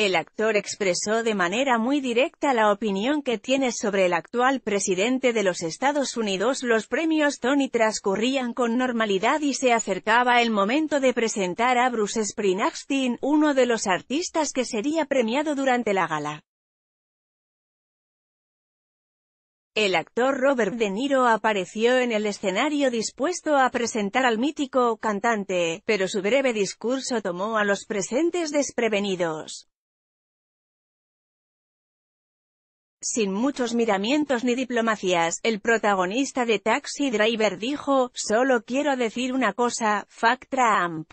El actor expresó de manera muy directa la opinión que tiene sobre el actual presidente de los Estados Unidos. Los premios Tony transcurrían con normalidad y se acercaba el momento de presentar a Bruce Springsteen, uno de los artistas que sería premiado durante la gala. El actor Robert De Niro apareció en el escenario dispuesto a presentar al mítico cantante, pero su breve discurso tomó a los presentes desprevenidos. Sin muchos miramientos ni diplomacias, el protagonista de Taxi Driver dijo, solo quiero decir una cosa, fuck Trump.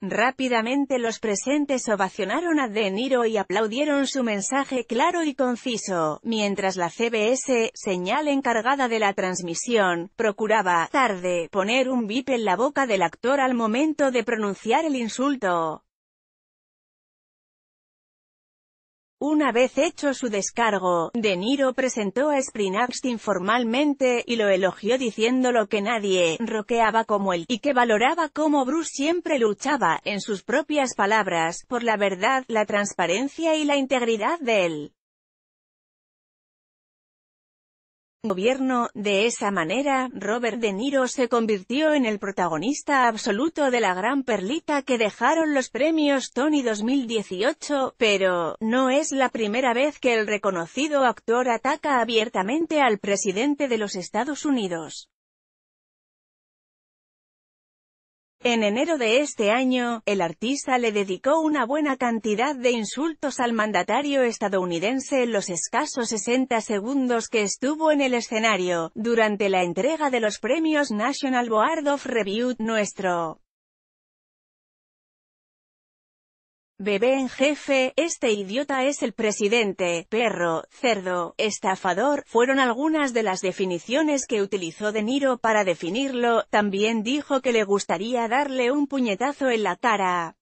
Rápidamente los presentes ovacionaron a De Niro y aplaudieron su mensaje claro y conciso, mientras la CBS, señal encargada de la transmisión, procuraba, tarde, poner un bip en la boca del actor al momento de pronunciar el insulto. Una vez hecho su descargo, De Niro presentó a Springsteen formalmente, y lo elogió lo que nadie roqueaba como él, y que valoraba cómo Bruce siempre luchaba, en sus propias palabras, por la verdad, la transparencia y la integridad de él. gobierno. De esa manera, Robert De Niro se convirtió en el protagonista absoluto de la gran perlita que dejaron los premios Tony 2018, pero, no es la primera vez que el reconocido actor ataca abiertamente al presidente de los Estados Unidos. En enero de este año, el artista le dedicó una buena cantidad de insultos al mandatario estadounidense en los escasos 60 segundos que estuvo en el escenario, durante la entrega de los premios National Board of Review, nuestro Bebé en jefe, este idiota es el presidente, perro, cerdo, estafador, fueron algunas de las definiciones que utilizó De Niro para definirlo, también dijo que le gustaría darle un puñetazo en la cara.